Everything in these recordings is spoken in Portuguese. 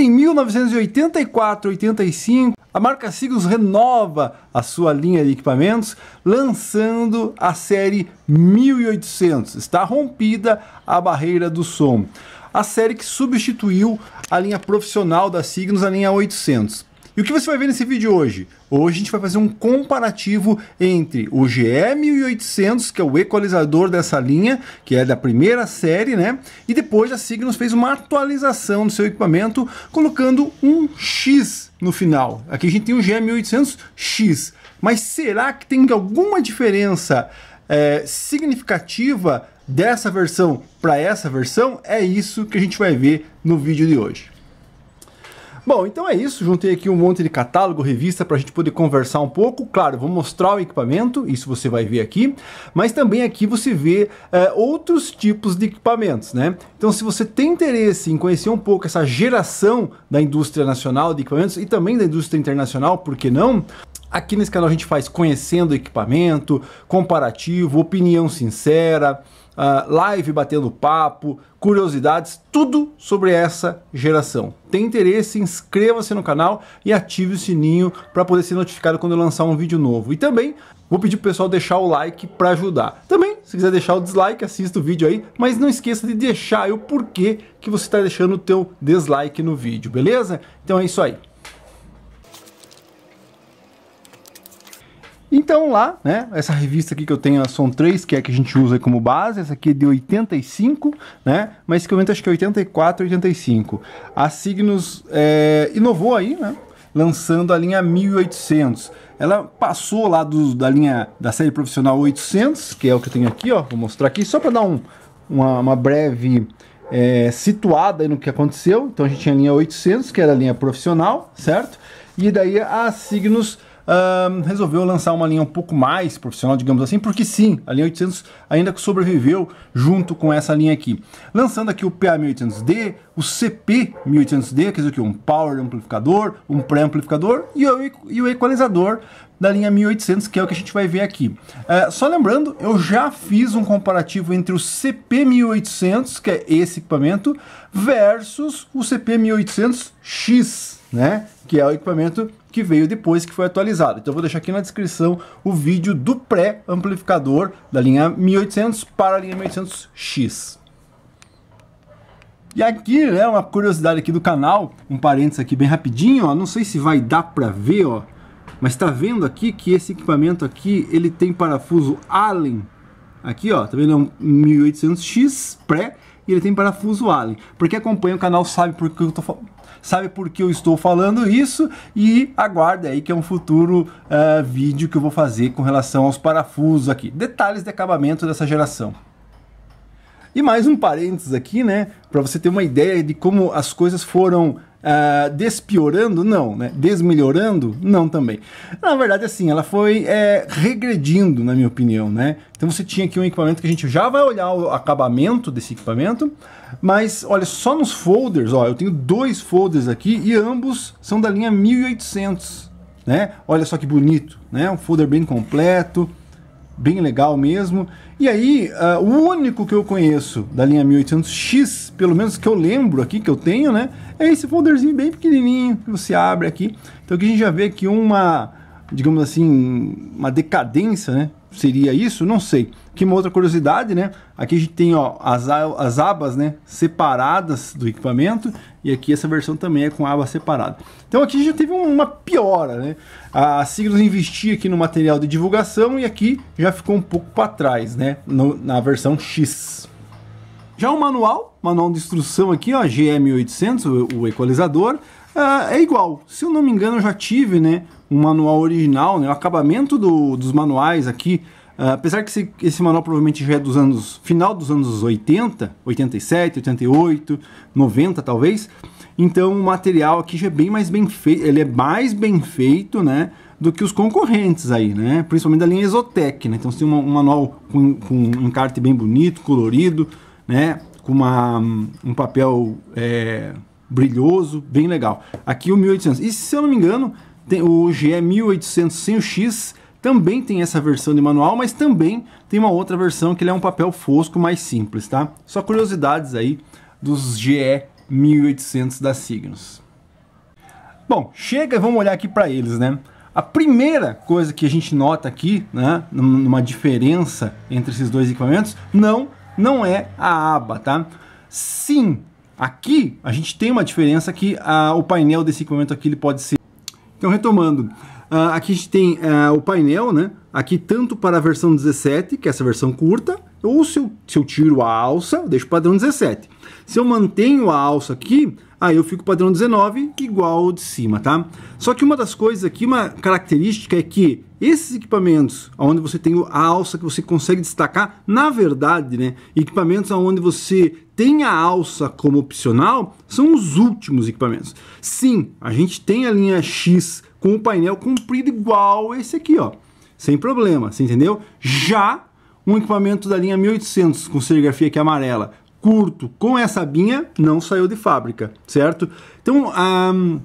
Em 1984, 85, a marca Sigus renova a sua linha de equipamentos, lançando a série 1800. Está rompida a barreira do som. A série que substituiu a linha profissional da Signus, a linha 800. E o que você vai ver nesse vídeo hoje? Hoje a gente vai fazer um comparativo entre o GE1800, que é o equalizador dessa linha, que é da primeira série, né? E depois a Signos fez uma atualização do seu equipamento, colocando um X no final. Aqui a gente tem um GE1800X. Mas será que tem alguma diferença é, significativa dessa versão para essa versão? É isso que a gente vai ver no vídeo de hoje. Bom, então é isso. Juntei aqui um monte de catálogo, revista para a gente poder conversar um pouco. Claro, vou mostrar o equipamento, isso você vai ver aqui, mas também aqui você vê é, outros tipos de equipamentos, né? Então, se você tem interesse em conhecer um pouco essa geração da indústria nacional de equipamentos e também da indústria internacional, por que não? Aqui nesse canal a gente faz conhecendo equipamento, comparativo, opinião sincera uh, live batendo papo, curiosidades, tudo sobre essa geração. Tem interesse? Inscreva-se no canal e ative o sininho para poder ser notificado quando eu lançar um vídeo novo. E também vou pedir pro pessoal deixar o like para ajudar. Também, se quiser deixar o dislike, assista o vídeo aí, mas não esqueça de deixar o porquê que você está deixando o teu dislike no vídeo, beleza? Então é isso aí. Então lá, né, essa revista aqui que eu tenho, a Som 3, que é a que a gente usa como base, essa aqui é de 85, né, mas que eu acho que é 84, 85. A Signos é, inovou aí, né, lançando a linha 1800. Ela passou lá do, da linha da série profissional 800, que é o que eu tenho aqui, ó, vou mostrar aqui, só para dar um, uma, uma breve é, situada no que aconteceu. Então a gente tinha a linha 800, que era a linha profissional, certo? E daí a Signos resolveu lançar uma linha um pouco mais profissional, digamos assim, porque sim, a linha 800 ainda sobreviveu junto com essa linha aqui. Lançando aqui o PA1800D, o CP1800D, quer dizer que um power amplificador, um pré-amplificador e, e o equalizador da linha 1800, que é o que a gente vai ver aqui. É, só lembrando, eu já fiz um comparativo entre o CP1800, que é esse equipamento, versus o CP1800X, né? Que é o equipamento que veio depois que foi atualizado. Então eu vou deixar aqui na descrição o vídeo do pré-amplificador da linha 1800 para a linha 1800X. E aqui, né, uma curiosidade aqui do canal, um parênteses aqui bem rapidinho, ó, não sei se vai dar para ver, ó, mas tá vendo aqui que esse equipamento aqui, ele tem parafuso Allen. Aqui, ó, tá vendo? É um 1800X pré e ele tem parafuso Allen. Porque acompanha o canal sabe por que eu tô falando sabe por que eu estou falando isso e aguarde aí que é um futuro uh, vídeo que eu vou fazer com relação aos parafusos aqui. Detalhes de acabamento dessa geração. E mais um parênteses aqui, né? Para você ter uma ideia de como as coisas foram uh, despiorando, não, né? Desmelhorando, não também. Na verdade, assim, ela foi é, regredindo, na minha opinião, né? Então você tinha aqui um equipamento que a gente já vai olhar o acabamento desse equipamento, mas olha só nos folders, ó, eu tenho dois folders aqui e ambos são da linha 1800, né? Olha só que bonito, né? Um folder bem completo bem legal mesmo. E aí, uh, o único que eu conheço da linha 1800X, pelo menos que eu lembro aqui, que eu tenho, né? É esse folderzinho bem pequenininho que você abre aqui. Então aqui a gente já vê que uma digamos assim, uma decadência, né? Seria isso? Não sei. Aqui uma outra curiosidade, né? Aqui a gente tem ó, as, as abas né, separadas do equipamento e aqui essa versão também é com aba separada. Então aqui já teve uma piora, né? A Signos investia aqui no material de divulgação e aqui já ficou um pouco para trás, né? No, na versão X. Já o manual, manual de instrução aqui, ó, GM800, o, o equalizador, uh, é igual. Se eu não me engano, eu já tive, né, um manual original, né? O acabamento do, dos manuais aqui, uh, apesar que esse, esse, manual provavelmente já é dos anos final dos anos 80, 87, 88, 90 talvez. Então o material aqui já é bem mais bem feito, ele é mais bem feito, né? Do que os concorrentes aí, né? Principalmente da linha Exotec, né? Então você tem um, um manual com, com um encarte bem bonito, colorido, né? Com uma, um papel é, brilhoso, bem legal. Aqui o 1800. E se eu não me engano, tem o GE é 1800 sem o X também tem essa versão de manual, mas também tem uma outra versão que ele é um papel fosco mais simples, tá? Só curiosidades aí dos GE 1800 da Signos. Bom, chega e vamos olhar aqui para eles, né? A primeira coisa que a gente nota aqui, né, numa diferença entre esses dois equipamentos, não, não é a aba, tá? Sim, aqui a gente tem uma diferença que a, o painel desse equipamento aqui ele pode ser então, retomando, uh, aqui a gente tem uh, o painel, né? Aqui tanto para a versão 17, que é essa versão curta, ou se eu, se eu tiro a alça, eu deixo o padrão 17. Se eu mantenho a alça aqui, aí eu fico padrão 19 igual ao de cima, tá? Só que uma das coisas aqui, uma característica é que esses equipamentos onde você tem a alça que você consegue destacar, na verdade, né, equipamentos onde você tem a alça como opcional, são os últimos equipamentos. Sim, a gente tem a linha X com o painel comprido igual esse aqui, ó. Sem problema, você entendeu? Já um equipamento da linha 1800 com serigrafia que é amarela, curto com essa abinha não saiu de fábrica, certo? Então, um,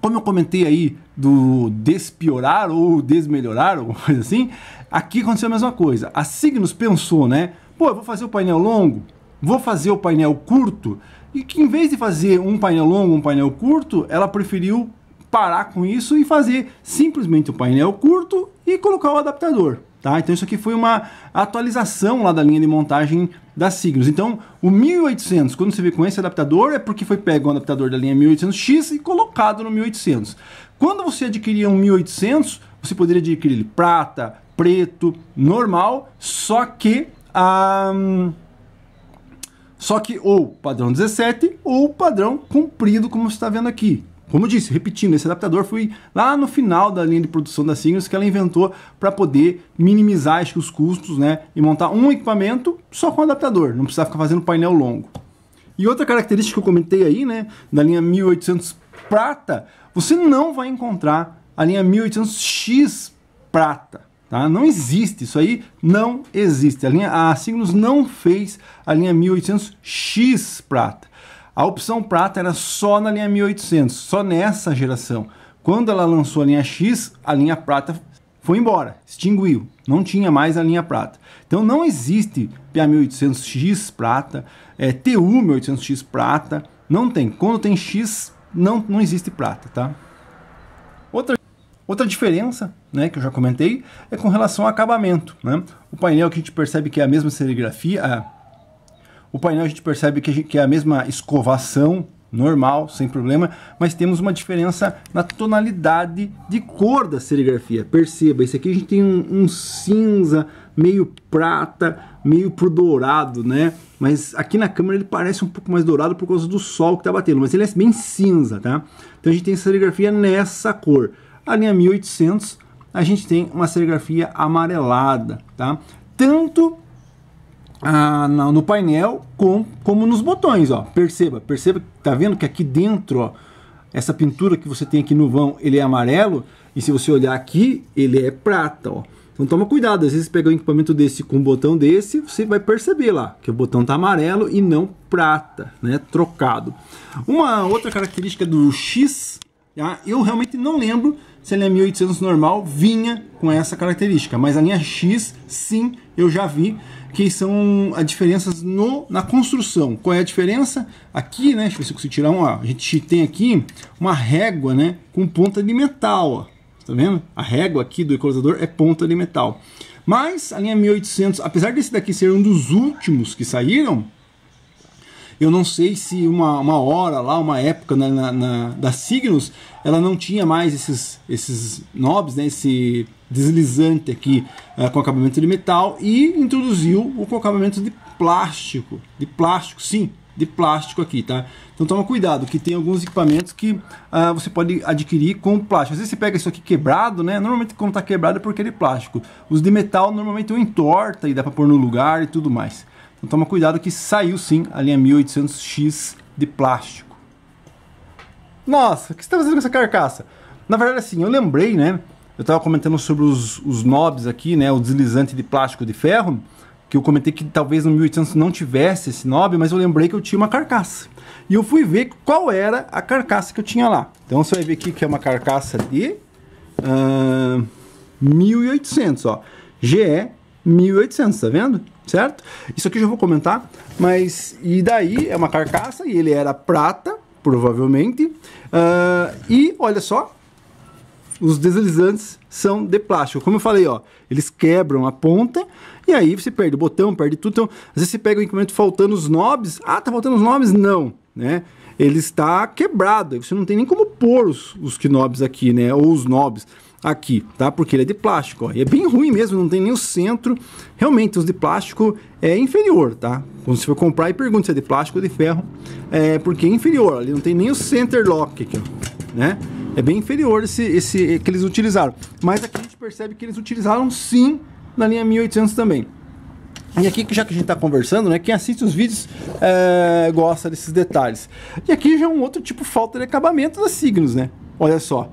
como eu comentei aí do despiorar ou desmelhorar, alguma coisa assim, aqui aconteceu a mesma coisa. A Signos pensou, né? Pô, eu vou fazer o painel longo, vou fazer o painel curto, e que em vez de fazer um painel longo, um painel curto, ela preferiu parar com isso e fazer simplesmente o um painel curto e colocar o adaptador. Tá? Então isso aqui foi uma atualização lá da linha de montagem da Signos. Então o 1800, quando você vê com esse adaptador, é porque foi pego um adaptador da linha 1800X e colocado no 1800. Quando você adquiria um 1800, você poderia adquirir ele prata, preto, normal, só que a... Um, só que ou padrão 17 ou padrão comprido, como você está vendo aqui, como eu disse, repetindo, esse adaptador foi lá no final da linha de produção da Signos que ela inventou para poder minimizar os custos né, e montar um equipamento só com adaptador, não precisar ficar fazendo painel longo. E outra característica que eu comentei aí, né, da linha 1800 prata, você não vai encontrar a linha 1800X prata. Tá? Não existe, isso aí não existe. A, linha, a Signos não fez a linha 1800X prata. A opção prata era só na linha 1800, só nessa geração. Quando ela lançou a linha X, a linha prata foi embora, extinguiu, não tinha mais a linha prata. Então não existe PA1800X prata, é, TU1800X prata, não tem. Quando tem X, não, não existe prata, tá? Outra, outra diferença, né, que eu já comentei, é com relação ao acabamento, né? O painel que a gente percebe que é a mesma serigrafia, a o painel a gente percebe que, que é a mesma escovação normal, sem problema, mas temos uma diferença na tonalidade de cor da serigrafia. Perceba, esse aqui a gente tem um, um cinza meio prata, meio pro dourado, né? Mas aqui na câmera ele parece um pouco mais dourado por causa do sol que tá batendo, mas ele é bem cinza, tá? Então a gente tem serigrafia nessa cor. A linha 1800 a gente tem uma serigrafia amarelada, tá? Tanto ah, no painel com, como nos botões, ó. Perceba, perceba, tá vendo que aqui dentro, ó, essa pintura que você tem aqui no vão, ele é amarelo, e se você olhar aqui, ele é prata, ó. Então toma cuidado, às vezes pega um equipamento desse com um botão desse, você vai perceber lá que o botão tá amarelo e não prata, né, trocado. Uma outra característica do X, tá? eu realmente não lembro se a linha 1800 normal vinha com essa característica, mas a linha X sim, eu já vi que são as diferenças no, na construção. Qual é a diferença? Aqui, né? Deixa eu ver se eu consigo tirar uma. A gente tem aqui uma régua, né? Com ponta de metal, ó. Tá vendo? A régua aqui do equalizador é ponta de metal. Mas a linha 1800, apesar desse daqui ser um dos últimos que saíram, eu não sei se uma, uma hora lá, uma época na, na, na da Signos, ela não tinha mais esses, esses knobs, né? Esse deslizante aqui uh, com acabamento de metal e introduziu o com acabamento de plástico, de plástico, sim, de plástico aqui, tá? Então toma cuidado, que tem alguns equipamentos que uh, você pode adquirir com plástico. Às vezes você pega isso aqui quebrado, né? Normalmente quando tá quebrado é porque é de plástico. Os de metal normalmente eu é entorta e dá para pôr no lugar e tudo mais. Então toma cuidado que saiu sim a linha 1800X de plástico. Nossa, o que você tá fazendo com essa carcaça? Na verdade assim, eu lembrei, né? Eu estava comentando sobre os, os knobs aqui, né? O deslizante de plástico de ferro, que eu comentei que talvez no 1800 não tivesse esse knob, mas eu lembrei que eu tinha uma carcaça. E eu fui ver qual era a carcaça que eu tinha lá. Então você vai ver aqui que é uma carcaça de uh, 1800, ó. GE 1800, tá vendo? Certo? Isso aqui eu já vou comentar, mas e daí é uma carcaça e ele era prata, provavelmente. Uh, e olha só, os deslizantes são de plástico. Como eu falei, ó, eles quebram a ponta e aí você perde o botão, perde tudo. Então, às vezes você pega o equipamento faltando os knobs. Ah, tá faltando os knobs? Não, né? Ele está quebrado. Você não tem nem como pôr os, os knobs aqui, né? Ou os knobs aqui, tá? Porque ele é de plástico, ó. E é bem ruim mesmo, não tem nem o centro. Realmente, os de plástico é inferior, tá? Quando você for comprar e pergunta se é de plástico ou de ferro, é porque é inferior. Ele não tem nem o center lock aqui, ó, né? É bem inferior esse, esse que eles utilizaram. Mas aqui a gente percebe que eles utilizaram sim na linha 1800 também. E aqui, já que a gente está conversando, né, quem assiste os vídeos é, gosta desses detalhes. E aqui já é um outro tipo falta de acabamento das signos, né? Olha só.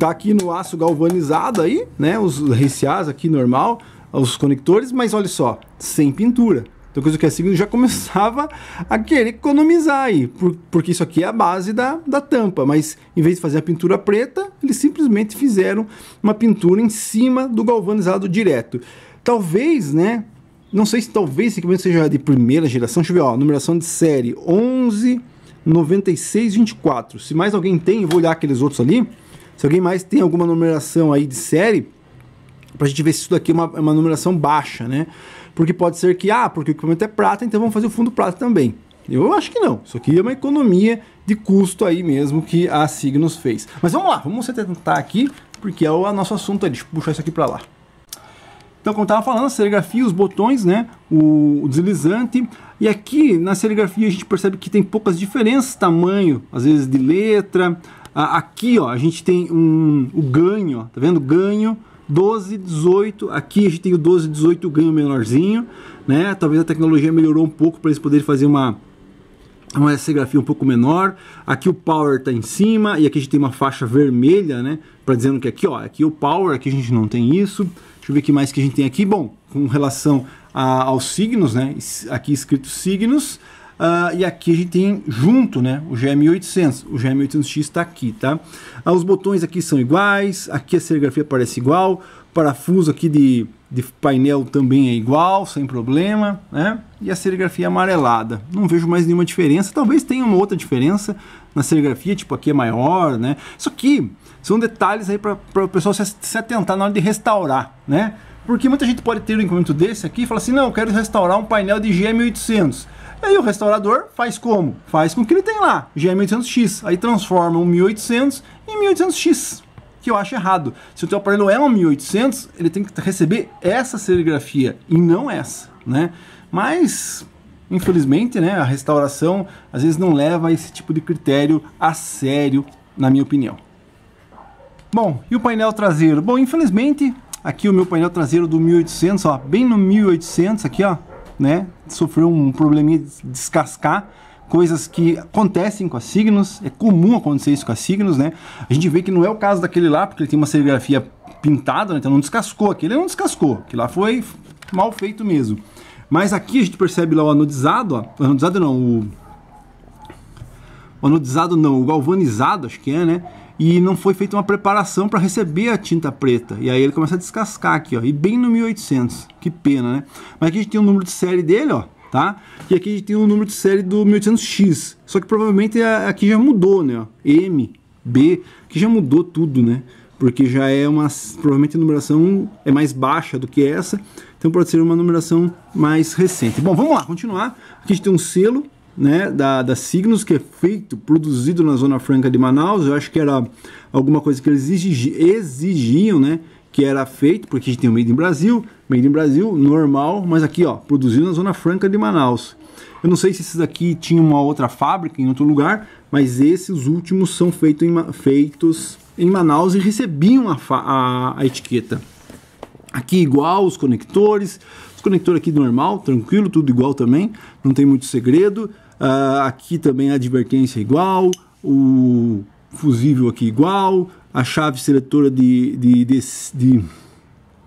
Tá aqui no aço galvanizado aí, né? Os RCAs aqui normal, os conectores, mas olha só, sem pintura. Então coisa que é seguinte? já começava a querer economizar aí, por, porque isso aqui é a base da, da tampa. Mas em vez de fazer a pintura preta, eles simplesmente fizeram uma pintura em cima do galvanizado direto. Talvez, né? Não sei se talvez esse equipamento seja de primeira geração. Deixa eu ver, ó, numeração de série 11. 9624. Se mais alguém tem, eu vou olhar aqueles outros ali. Se alguém mais tem alguma numeração aí de série, pra gente ver se isso daqui é uma, é uma numeração baixa, né? Porque pode ser que, ah, porque o equipamento é prata, então vamos fazer o fundo prata também. Eu acho que não. Isso aqui é uma economia de custo aí mesmo que a Signos fez. Mas vamos lá, vamos tentar aqui, porque é o nosso assunto, Deixa eu puxar isso aqui para lá. Então, como eu estava falando, a serigrafia, os botões, né? O, o, deslizante. E aqui na serigrafia a gente percebe que tem poucas diferenças, tamanho, às vezes de letra. aqui, ó, a gente tem um, o ganho, ó, tá vendo? Ganho 12, 18. Aqui a gente tem o 12, 18 ganho menorzinho, né? Talvez a tecnologia melhorou um pouco para eles poderem fazer uma uma grafia um pouco menor. Aqui o power está em cima e aqui a gente tem uma faixa vermelha, né? Para dizendo que aqui, ó, aqui o power, aqui a gente não tem isso. Deixa eu ver o que mais que a gente tem aqui. Bom, com relação a, aos signos, né? Aqui escrito signos. Uh, e aqui a gente tem junto né, o GM800. O GM800X está aqui, tá? Uh, os botões aqui são iguais, aqui a serigrafia parece igual, parafuso aqui de, de painel também é igual, sem problema, né? E a serigrafia amarelada. Não vejo mais nenhuma diferença. Talvez tenha uma outra diferença na serigrafia, tipo aqui é maior, né? Isso aqui são detalhes aí para o pessoal se, se atentar na hora de restaurar, né? Porque muita gente pode ter um encontro desse aqui e falar assim: não, eu quero restaurar um painel de GM800 aí o restaurador faz como? Faz com o que ele tem lá, GM800X. Aí transforma o 1800 em 1800X, que eu acho errado. Se o teu aparelho é um 1800, ele tem que receber essa serigrafia e não essa, né? Mas infelizmente, né, a restauração às vezes não leva esse tipo de critério a sério, na minha opinião. Bom, e o painel traseiro? Bom, infelizmente, aqui o meu painel traseiro do 1800, ó, bem no 1800 aqui, ó, né? Sofreu um probleminha de descascar coisas que acontecem com as signos, é comum acontecer isso com as signos, né? A gente vê que não é o caso daquele lá, porque ele tem uma serigrafia pintada, né? então não descascou, aquele não descascou, que lá foi mal feito mesmo. Mas aqui a gente percebe lá o anodizado, ó, anodizado não, o, o anodizado não, o galvanizado, acho que é, né? e não foi feita uma preparação para receber a tinta preta. E aí ele começa a descascar aqui, ó, e bem no 1800. Que pena, né? Mas aqui a gente tem o número de série dele, ó, tá? E aqui a gente tem o número de série do 1800X. Só que provavelmente aqui já mudou, né, ó, M, B, que já mudou tudo, né? Porque já é uma, provavelmente a numeração é mais baixa do que essa, então pode ser uma numeração mais recente. Bom, vamos lá, continuar. Aqui a gente tem um selo, né, da, da Signos, que é feito, produzido na Zona Franca de Manaus. Eu acho que era alguma coisa que eles exigiam, né? Que era feito, porque a gente tem o Made in Brasil, Made in Brasil, normal, mas aqui, ó, produzido na Zona Franca de Manaus. Eu não sei se esses aqui tinham uma outra fábrica em outro lugar, mas esses últimos são feito em, feitos em Manaus e recebiam a, a, a etiqueta. Aqui igual os conectores, os conectores aqui normal, tranquilo, tudo igual também, não tem muito segredo. Uh, aqui também a advertência é igual, o fusível aqui é igual, a chave seletora de, de, de, de,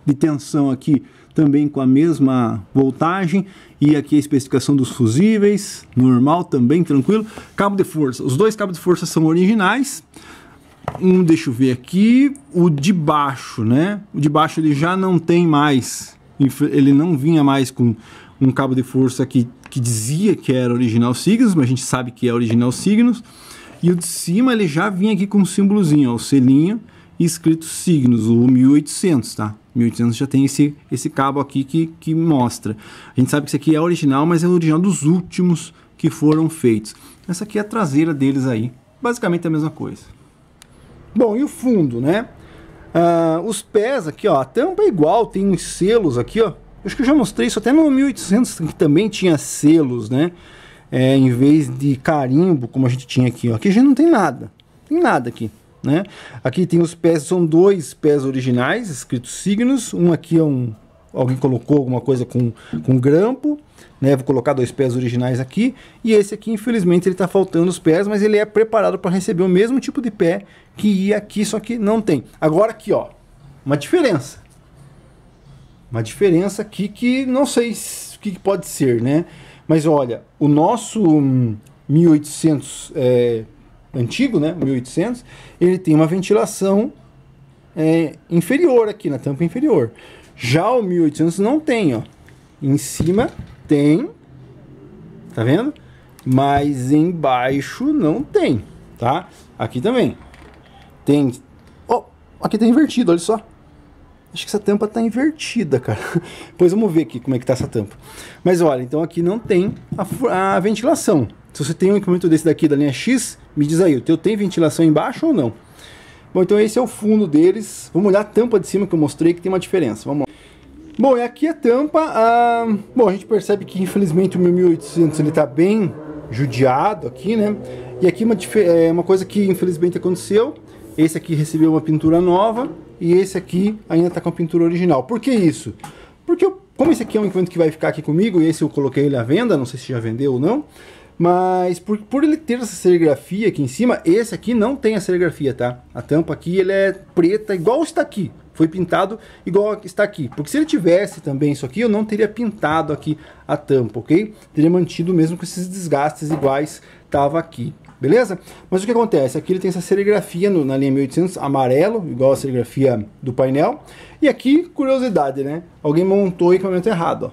de tensão aqui também com a mesma voltagem e aqui a especificação dos fusíveis, normal também, tranquilo. Cabo de força, os dois cabos de força são originais. Um, deixa eu ver aqui, o de baixo, né? O de baixo ele já não tem mais, ele não vinha mais com um cabo de força que, que dizia que era original signos mas a gente sabe que é original signos E o de cima ele já vinha aqui com um símbolozinho, ó, o selinho escrito signos o 1800, tá? 1800 já tem esse, esse cabo aqui que, que mostra. A gente sabe que isso aqui é original, mas é original dos últimos que foram feitos. Essa aqui é a traseira deles aí. Basicamente a mesma coisa. Bom, e o fundo, né? Ah, os pés aqui, ó, a tampa é igual, tem uns selos aqui, ó, acho que eu já mostrei isso até no 1800, que também tinha selos, né? É, em vez de carimbo, como a gente tinha aqui. Ó. Aqui a gente não tem nada, tem nada aqui. Né? Aqui tem os pés, são dois pés originais, escritos signos. Um aqui é um. Alguém colocou alguma coisa com, com grampo, né? Vou colocar dois pés originais aqui. E esse aqui, infelizmente, ele está faltando os pés, mas ele é preparado para receber o mesmo tipo de pé que ia aqui, só que não tem. Agora aqui, ó, uma diferença. Uma diferença aqui que não sei o que pode ser, né? Mas olha, o nosso 1800 hum, é, antigo, né? 1800, ele tem uma ventilação é, inferior aqui, na tampa inferior. Já o 1800 não tem, ó. Em cima tem, tá vendo? Mas embaixo não tem, tá? Aqui também. Tem... Oh, aqui tá invertido, olha só. Acho que essa tampa está invertida, cara. Pois vamos ver aqui como é que tá essa tampa. Mas olha, então aqui não tem a, a ventilação. Se você tem um equipamento desse daqui da linha X, me diz aí, o teu tem ventilação embaixo ou não? Bom, então esse é o fundo deles. Vamos olhar a tampa de cima que eu mostrei que tem uma diferença. Vamos lá. Bom, e aqui a tampa. Ah, bom, a gente percebe que infelizmente o meu 1800 ele tá bem judiado aqui, né? E aqui uma, é, uma coisa que infelizmente aconteceu esse aqui recebeu uma pintura nova e esse aqui ainda está com a pintura original. Por que isso? Porque eu, como esse aqui é um equipamento que vai ficar aqui comigo, e esse eu coloquei ele à venda, não sei se já vendeu ou não, mas por, por ele ter essa serigrafia aqui em cima, esse aqui não tem a serigrafia, tá? A tampa aqui ele é preta, igual está aqui, foi pintado igual está aqui. Porque se ele tivesse também isso aqui, eu não teria pintado aqui a tampa, ok? Teria mantido mesmo com esses desgastes iguais estava aqui. Beleza? Mas o que acontece? Aqui ele tem essa serigrafia no, na linha 1800, amarelo, igual a serigrafia do painel. E aqui, curiosidade, né? Alguém montou o equipamento errado, ó.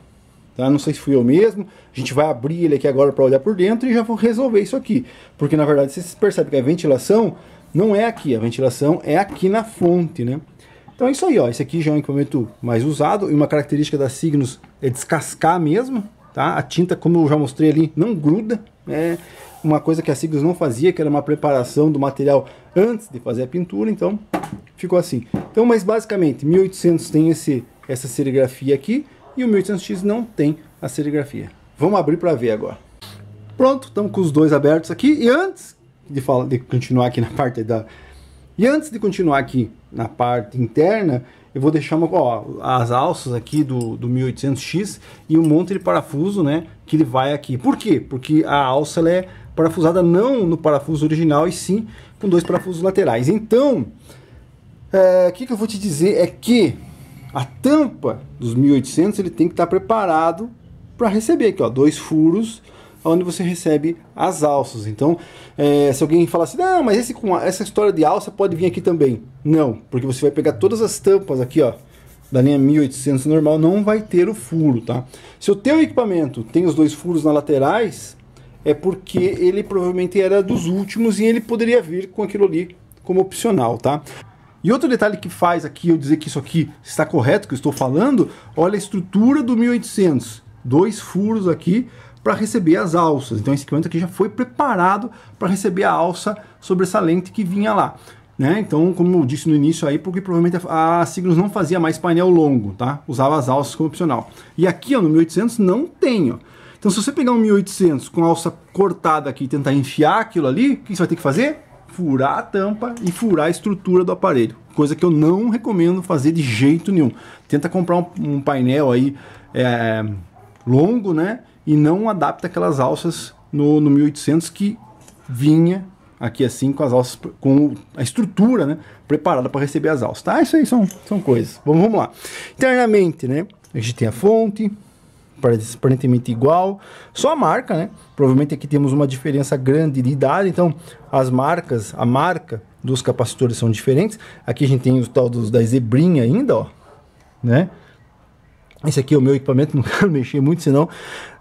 Tá? Não sei se fui eu mesmo. A gente vai abrir ele aqui agora para olhar por dentro e já vou resolver isso aqui. Porque na verdade vocês percebem que a ventilação não é aqui, a ventilação é aqui na fonte, né? Então é isso aí, ó. Esse aqui já é um equipamento mais usado e uma característica da Signos é descascar mesmo, tá? A tinta, como eu já mostrei ali, não gruda, né? uma coisa que a Sigils não fazia, que era uma preparação do material antes de fazer a pintura, então ficou assim. Então, mas basicamente, 1800 tem esse, essa serigrafia aqui e o 1800X não tem a serigrafia. Vamos abrir para ver agora. Pronto, estamos com os dois abertos aqui. E antes de, falar, de continuar aqui na parte da... E antes de continuar aqui na parte interna, eu vou deixar uma, ó, as alças aqui do, do 1800X e um monte de parafuso, né? Que ele vai aqui. Por quê? Porque a alça é parafusada não no parafuso original e sim com dois parafusos laterais. Então, é, o que, que, eu vou te dizer é que a tampa dos 1800 ele tem que estar preparado para receber aqui, ó, dois furos onde você recebe as alças. Então, é, se alguém falar assim, não, mas esse, com essa história de alça pode vir aqui também. Não, porque você vai pegar todas as tampas aqui, ó, da linha 1800 normal, não vai ter o furo, tá? Se o teu equipamento tem os dois furos nas laterais, é porque ele provavelmente era dos últimos e ele poderia vir com aquilo ali como opcional, tá? E outro detalhe que faz aqui eu dizer que isso aqui está correto, que eu estou falando, olha a estrutura do 1800. Dois furos aqui para receber as alças. Então esse equipamento aqui já foi preparado para receber a alça sobre essa lente que vinha lá. Né? Então, como eu disse no início aí, porque provavelmente a, a Signos não fazia mais painel longo, tá? Usava as alças como opcional. E aqui, ó, no 1800 não tem, ó. Então, se você pegar um 1800 com alça cortada aqui e tentar enfiar aquilo ali, o que você vai ter que fazer? Furar a tampa e furar a estrutura do aparelho. Coisa que eu não recomendo fazer de jeito nenhum. Tenta comprar um, um painel aí é, longo, né? E não adapta aquelas alças no, no 1800 que vinha aqui assim com as alças, com a estrutura, né, preparada para receber as alças, tá? Isso aí são, são coisas. Vamos, vamos lá. Internamente, né, a gente tem a fonte, aparentemente igual, só a marca, né? Provavelmente aqui temos uma diferença grande de idade, então as marcas, a marca dos capacitores são diferentes. Aqui a gente tem o tal dos, da zebrinha ainda, ó, né? Esse aqui é o meu equipamento, não quero mexer muito, senão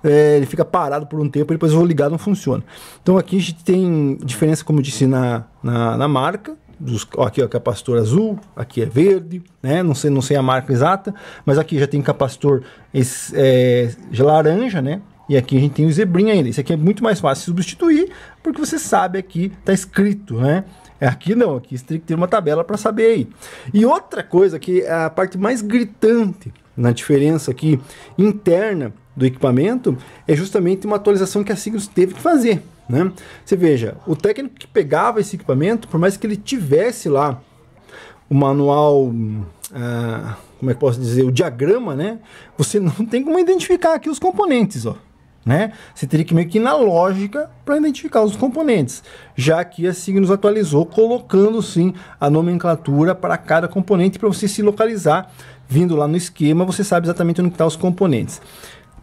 é, ele fica parado por um tempo e depois eu vou ligar, não funciona. Então aqui a gente tem diferença, como eu disse, na, na, na marca, dos, ó, aqui ó, capacitor azul, aqui é verde, né? Não sei, não sei a marca exata, mas aqui já tem capacitor esse, é, laranja, né? E aqui a gente tem o zebrinha ainda. Isso aqui é muito mais fácil de substituir, porque você sabe aqui, tá escrito, né? É, aqui não, aqui você tem que ter uma tabela para saber aí. E outra coisa que é a parte mais gritante na diferença aqui interna do equipamento é justamente uma atualização que a Signos teve que fazer. Né? Você veja, o técnico que pegava esse equipamento, por mais que ele tivesse lá o manual, ah, como é que posso dizer, o diagrama, né? Você não tem como identificar aqui os componentes, ó. Né? Você teria que meio que ir na lógica para identificar os componentes, já que a Signos atualizou, colocando sim a nomenclatura para cada componente para você se localizar. Vindo lá no esquema, você sabe exatamente onde estão tá os componentes.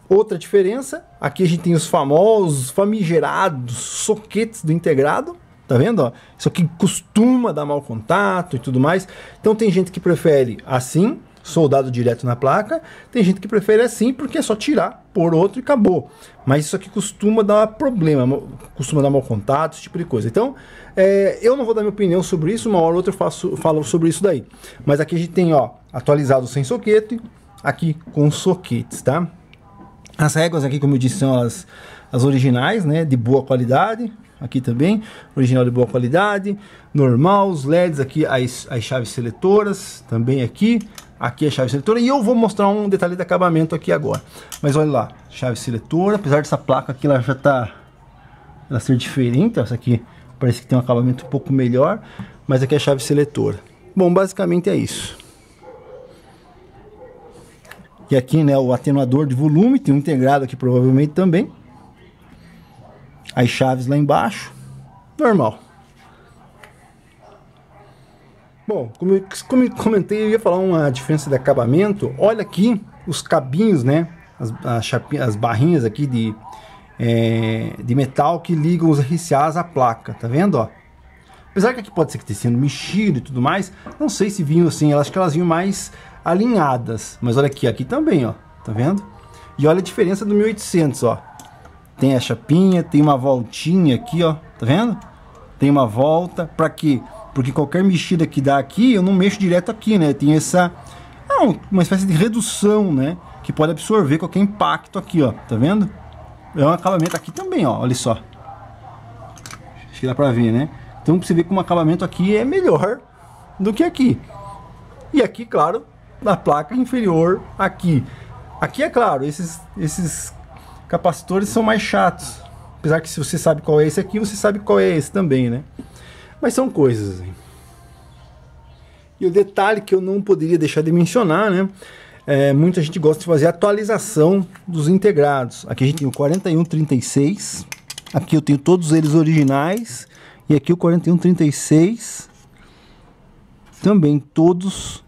Outra diferença, aqui a gente tem os famosos, famigerados soquetes do integrado, tá vendo? Ó? Isso aqui costuma dar mau contato e tudo mais. Então tem gente que prefere assim, soldado direto na placa. Tem gente que prefere assim porque é só tirar, por outro e acabou. Mas isso aqui costuma dar problema, costuma dar mau contato, esse tipo de coisa. Então, é, eu não vou dar minha opinião sobre isso, uma hora ou outra eu faço, falo sobre isso daí. Mas aqui a gente tem, ó, atualizado sem soquete, aqui com soquetes, tá? As réguas aqui, como eu disse, são as, as originais, né? De boa qualidade. Aqui também, original de boa qualidade. Normal, os LEDs aqui, as, as chaves seletoras também aqui. Aqui a chave seletora. E eu vou mostrar um detalhe de acabamento aqui agora. Mas olha lá, chave seletora. Apesar dessa placa aqui, ela já tá... Ela ser diferente, essa aqui parece que tem um acabamento um pouco melhor. Mas aqui é a chave seletora. Bom, basicamente é isso. E aqui, né, o atenuador de volume, tem um integrado aqui provavelmente também. As chaves lá embaixo, normal. Bom, como eu, como eu comentei, eu ia falar uma diferença de acabamento. Olha aqui os cabinhos, né, as, as, as barrinhas aqui de, é, de metal que ligam os RCAs à placa, tá vendo, ó? Apesar que aqui pode ser que esteja sendo mexido e tudo mais, não sei se vinham assim, eu acho que elas vinham mais alinhadas. Mas olha aqui, aqui também, ó. Tá vendo? E olha a diferença do 1800, ó. Tem a chapinha, tem uma voltinha aqui, ó. Tá vendo? Tem uma volta. Pra quê? Porque qualquer mexida que dá aqui, eu não mexo direto aqui, né? Tem essa... Ah, uma espécie de redução, né? Que pode absorver qualquer impacto aqui, ó. Tá vendo? É um acabamento aqui também, ó. Olha só. Acho que dá pra ver, né? Então você vê que um acabamento aqui é melhor do que aqui. E aqui, claro, na placa inferior aqui. Aqui é claro, esses, esses capacitores são mais chatos. Apesar que se você sabe qual é esse aqui, você sabe qual é esse também, né? Mas são coisas. Hein? Assim. E o detalhe que eu não poderia deixar de mencionar, né? É, muita gente gosta de fazer atualização dos integrados. Aqui a gente tem o 4136, aqui eu tenho todos eles originais, e aqui o 4136, também todos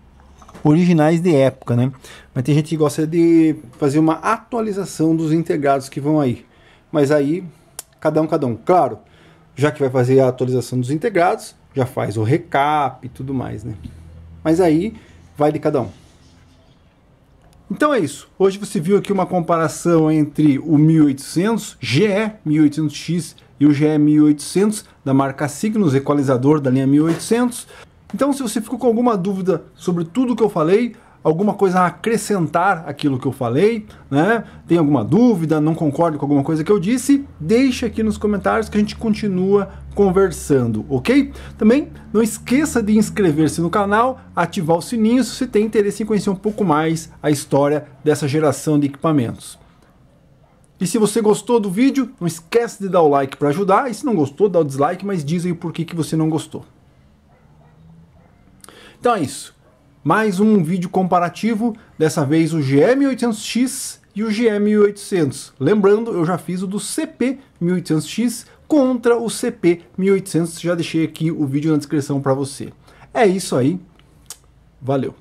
Tipo, originais de época, né? Mas tem gente que gosta de fazer uma atualização dos integrados que vão aí. Mas aí, cada um, cada um. Claro, já que vai fazer a atualização dos integrados, já faz o recap e tudo mais, né? Mas aí, vai de cada um. Então é isso. Hoje você viu aqui uma comparação entre o 1800 GE 1800X e o GE 1800 da marca Signos, equalizador da linha 1800. Então, se você ficou com alguma dúvida sobre tudo que eu falei, alguma coisa a acrescentar aquilo que eu falei, né? Tem alguma dúvida, não concorda com alguma coisa que eu disse? Deixa aqui nos comentários que a gente continua conversando, ok? Também não esqueça de inscrever-se no canal, ativar o sininho se você tem interesse em conhecer um pouco mais a história dessa geração de equipamentos. E se você gostou do vídeo, não esquece de dar o like para ajudar, e se não gostou, dá o dislike, mas diz aí por que, que você não gostou. Então é isso. Mais um vídeo comparativo, dessa vez o GM800X e o gm 800 Lembrando, eu já fiz o do CP1800X contra o CP1800, já deixei aqui o vídeo na descrição para você. É isso aí, valeu!